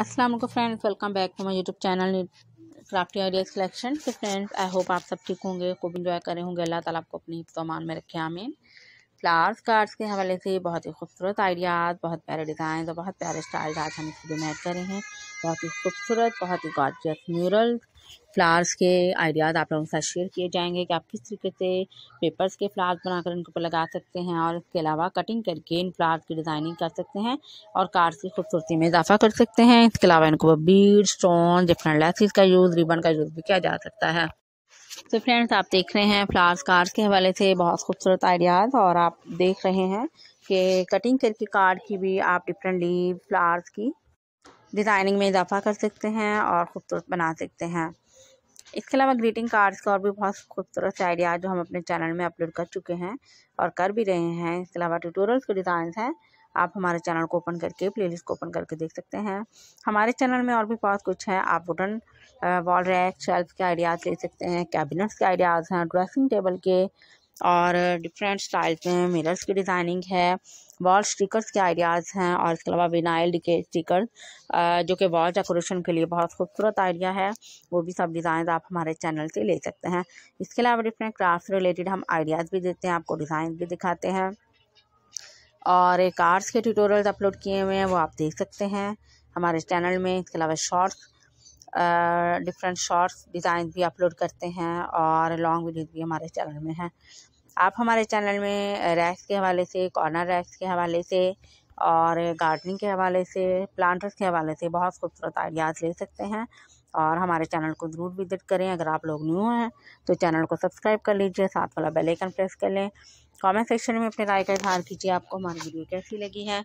अस्सलाम वालेकुम friends welcome back to my YouTube channel crafty ideas collection तो friends I hope आप सब ठीक होंगे खूब इंजॉय करें होंगे अल्लाह ताला आपको अपनी सामान में रखे आमीन फ्लावर्स कार्ड्स के हवाले से बहुत ही खूबसूरत आइडियाज़ बहुत प्यारे डिज़ाइन और बहुत प्यारे स्टाइल आज हम इस वीडियो में ऐड करें हैं बहुत ही खूबसूरत बहुत ही गॉर्जियस म्यूरल्स फ्लावर्स के आइडियाज़ आप लोगों के साथ शेयर किए जाएंगे कि आप किस तरीके से पेपर्स के फ्लावर्स बनाकर इनके ऊपर लगा सकते हैं और इसके अलावा कटिंग करके इन फ्लावर्स की डिज़ाइनिंग कर सकते हैं और कार्ड्स की खूबसूरती में इजाफा कर सकते हैं इसके अलावा इनको बीड स्टोन डिफरेंट लेसिस का यूज़ रिबन का यूज़ भी किया जा सकता है तो फ्रेंड्स आप देख रहे हैं फ्लावर्स कार्ड्स के हवाले से बहुत खूबसूरत आइडियाज़ और आप देख रहे हैं कि कटिंग करके कार्ड की भी आप डिफरेंट लीव फ्लावर्स की डिज़ाइनिंग में इजाफा कर सकते हैं और ख़ूबसूरत बना सकते हैं इसके अलावा ग्रीटिंग कार्ड्स का और भी बहुत खूबसूरत से आइडिया जो हम अपने चैनल में अपलोड कर चुके हैं और कर भी रहे हैं इसके अलावा ट्यूटोरियल्स के डिज़ाइन हैं आप हमारे चैनल को ओपन करके प्लेलिस्ट को ओपन करके देख सकते हैं हमारे चैनल में और भी बहुत कुछ है आप वुडन वॉल रैक शेल्फ के आइडियाज़ ले सकते हैं कैबिनेट्स के आइडियाज़ हैं ड्रेसिंग टेबल के और डिफरेंट स्टाइल्स में मिरर्स की डिज़ाइनिंग है वॉल स्टिकर्स के आइडियाज़ हैं और इसके अलावा विनाइल के स्टिकर जो कि वॉल डेकोरेशन के लिए बहुत खूबसूरत आइडिया है वो भी सब डिज़ाइन आप हमारे चैनल से ले सकते हैं इसके अलावा डिफरेंट क्राफ्ट रिलेटेड हम आइडियाज़ भी देते हैं आपको डिज़ाइन भी दिखाते हैं और आर्ट्स के ट्यूटोरियल्स अपलोड किए हुए हैं वो आप देख सकते हैं हमारे चैनल में इसके अलावा शॉर्ट्स डिफरेंट शॉर्ट्स डिज़ाइन भी अपलोड करते हैं और लॉन्ग वीडियोज़ भी हमारे चैनल में हैं आप हमारे चैनल में रैक्स के हवाले से कॉर्नर रैक्स के हवाले से और गार्डनिंग के हवाले से प्लांटर्स के हवाले से बहुत खूबसूरत आइडियाज़ ले सकते हैं और हमारे चैनल को ज़रूर विज़िट करें अगर आप लोग न्यू हैं तो चैनल को सब्सक्राइब कर लीजिए साथ वाला बेल आइकन प्रेस कर लें कमेंट सेक्शन में अपने राय का इजहार कीजिए आपको हमारी वीडियो कैसी लगी है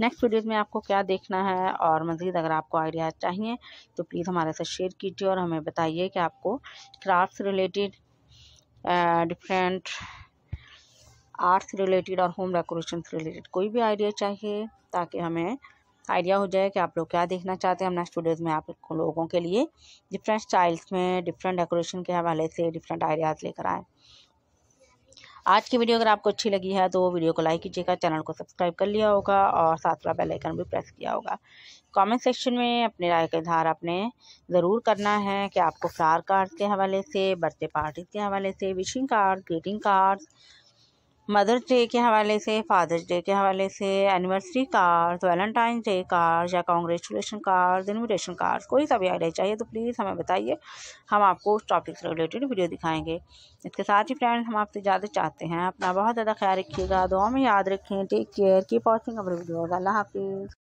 नेक्स्ट वीडियोज़ में आपको क्या देखना है और मज़ीद अगर आपको आइडियाज़ चाहिए तो प्लीज़ हमारे साथ शेयर कीजिए और हमें बताइए कि आपको craft related different arts related और होम डेकोरेशन रिलेटेड कोई भी आइडिया चाहिए ताकि हमें आइडिया हो जाए कि आप लोग क्या देखना चाहते हैं हम नेक्स्ट वीडियोज़ में आप लोगों के लिए डिफरेंट स्टाइल्स में डिफरेंट डेकोरेशन के हवाले से डिफरेंट आइडियाज़ लेकर आएँ आज की वीडियो अगर आपको अच्छी लगी है तो वीडियो को लाइक कीजिएगा चैनल को सब्सक्राइब कर लिया होगा और साथ में बेल आइकन भी प्रेस किया होगा कमेंट सेक्शन में अपने राय का इजहार आपने ज़रूर करना है कि आपको फ्लावर कार्ड्स के हवाले से बर्थडे पार्टी के हवाले से wishing card greeting cards mother's day के हवाले से फादर्स डे के हवाले से anniversary card Valentine day card या कॉन्ग्रेचुलेशन कार्ड इन्विटेशन कार्ड कोई सा भी आइडिया चाहिए तो प्लीज़ हमें बताइए हम आपको उस टॉपिक से रिलेटेड वीडियो दिखाएंगे इसके साथ ही फ्रेंड्स हम आपसे ज़्यादा चाहते हैं अपना बहुत ज़्यादा ख्याल रखिएगा दुआ में याद रखें take care keep watching our video अल्लाह हाफिज़